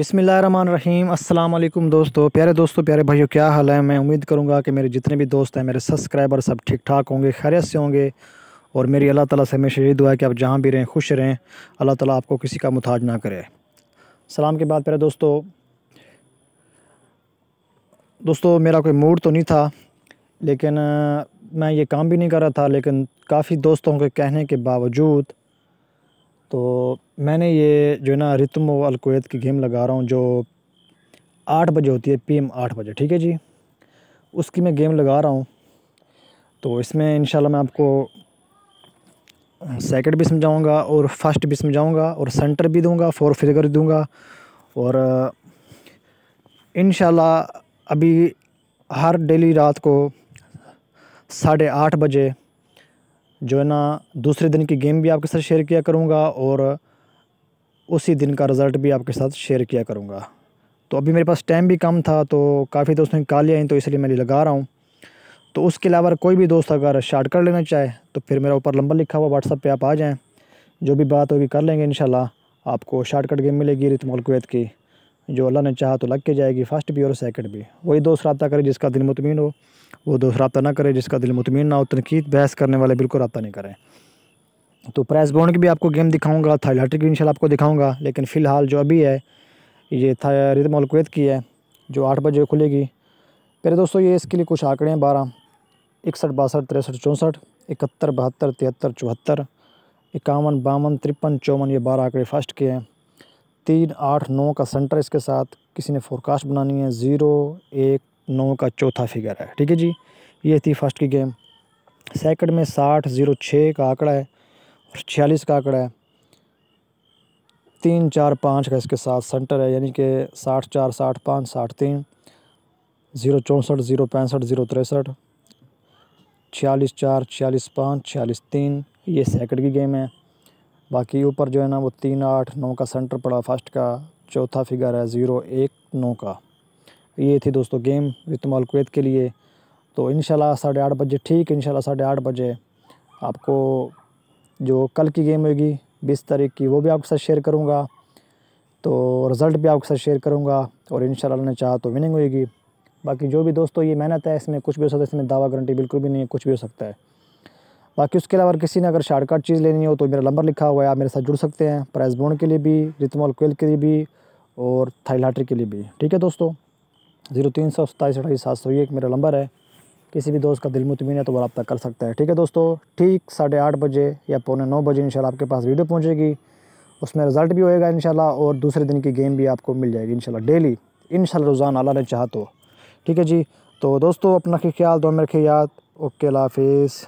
बिसमीम अल्लाम दोस्तों प्यारे दोस्तों प्यारे भाइयों क्या हाल है मैं उम्मीद करूंगा कि मेरे जितने भी दोस्त हैं मेरे सब्सक्राइबर सब ठीक ठाक होंगे खैरियत से होंगे और मेरी अल्लाह ताला से हमेशा यही दुआ है कि आप जहाँ भी रहें खुश रहें अल्लाह ताला आपको किसी का मुताज ना करे सलाम के बाद प्यारे दोस्तों दोस्तों मेरा कोई मूड तो नहीं था लेकिन मैं ये काम भी नहीं कर रहा था लेकिन काफ़ी दोस्तों के कहने के बावजूद तो मैंने ये जो है ना रितम अलकवैत की गेम लगा रहा हूँ जो आठ बजे होती है पीएम आठ बजे ठीक है जी उसकी मैं गेम लगा रहा हूँ तो इसमें इन मैं आपको सेकंड भी समझाऊँगा और फर्स्ट भी समझाऊँगा और सेंटर भी दूँगा फोर फिगर दूँगा और इन अभी हर डेली रात को साढ़े आठ बजे जो है ना दूसरे दिन की गेम भी आपके साथ शेयर किया करूँगा और उसी दिन का रिज़ल्ट भी आपके साथ शेयर किया करूँगा तो अभी मेरे पास टाइम भी कम था तो काफ़ी दोस्तों की कॉलें आई तो इसलिए मैं लगा रहा हूँ तो उसके अलावा कोई भी दोस्त अगर शार्ट कर लेना चाहे तो फिर मेरा ऊपर नंबर लिखा हुआ व्हाट्सअप पे आप आ जाएं जो भी बात होगी कर लेंगे इन आपको शार्टकट गेम मिलेगी रितमोल कुवैत की जो अल्लाह ने चाहा तो लग के जाएगी फ़र्स्ट भी और सेकंड भी वही दोस्त रबता करे जिसका दिल मुतमिन हो वो दोस्त रबता ना करे जिसका दिल मुतमिन ना हो तनकीद बहस करने वाले बिल्कुल रबा नहीं करें तो प्रेस बॉन्ड की भी आपको गेम दिखाऊँगा थाईलाटी की इनशाला आपको दिखाऊँगा लेकिन फ़िलहाल जो अभी है ये था रिदम अलकुत की है जो आठ बजे खुलेगी मेरे दोस्तों ये इसके लिए कुछ आंकड़े हैं बारह इकसठ बासठ तिरसठ चौंसठ इकहत्तर बहत्तर तिहत्तर चौहत्तर इक्यावन बावन तिरपन चौवन ये बारह आंकड़े फर्स्ट के हैं तीन आठ नौ का सेंटर इसके साथ किसी ने फोरकास्ट बनानी है ज़ीरो एक नौ का चौथा फिगर है ठीक है जी ये थी फर्स्ट की गेम सेकंड में साठ ज़ीरो छः का आंकड़ा है और छियालीस का आंकड़ा है तीन चार पाँच का इसके साथ सेंटर है यानी कि साठ चार साठ पाँच साठ तीन ज़ीरो चौंसठ ज़ीरो पैंसठ ज़ीरो तिरसठ छियालीस चार छियालीस पाँच छियालीस तीन ये सेकंड की गेम है बाकी ऊपर जो है ना वो तीन आठ नौ का सेंटर पड़ा फर्स्ट का चौथा फिगर है ज़ीरो एक नौ का ये थी दोस्तों गेम इतमाल कुवैत के लिए तो इन साढ़े आठ बजे ठीक इन साढ़े आठ बजे आपको जो कल की गेम होगी बीस तारीख की वो भी आपके साथ शेयर करूँगा तो रिज़ल्ट भी आपके साथ शेयर करूँगा और इन ने चाहा तो विनिंग होगी बाकी जो भी दोस्तों ये मेहनत है इसमें कुछ भी हो सकता है इसमें दावा गारंटी बिल्कुल भी नहीं है कुछ भी हो सकता है बाकी उसके अलावा किसी ने अगर शार्टकट चीज़ लेनी हो तो मेरा नंबर लिखा हुआ है आप मेरे साथ जुड़ सकते हैं प्राइस बोन के लिए भी रितमॉल कोयल के लिए भी और थाईलाटरी के लिए भी ठीक है दोस्तों जीरो तीन सौ सताईस अठाईस सात सौ एक मेरा नंबर है किसी भी दोस्त का दिल मुतमिन है तो वो रब्ता कर सकता है ठीक है दोस्तों ठीक साढ़े आठ बजे या पौने नौ बजे इंशाल्लाह आपके पास वीडियो पहुंचेगी उसमें रिज़ल्ट भी होएगा इंशाल्लाह और दूसरे दिन की गेम भी आपको मिल जाएगी इंशाल्लाह डेली इंशाल्लाह रोज़ाना अल्लाह ने चाह तो ठीक है जी तो दोस्तों अपना ख्याल दो मेरे ख्याल ओके हाफिज़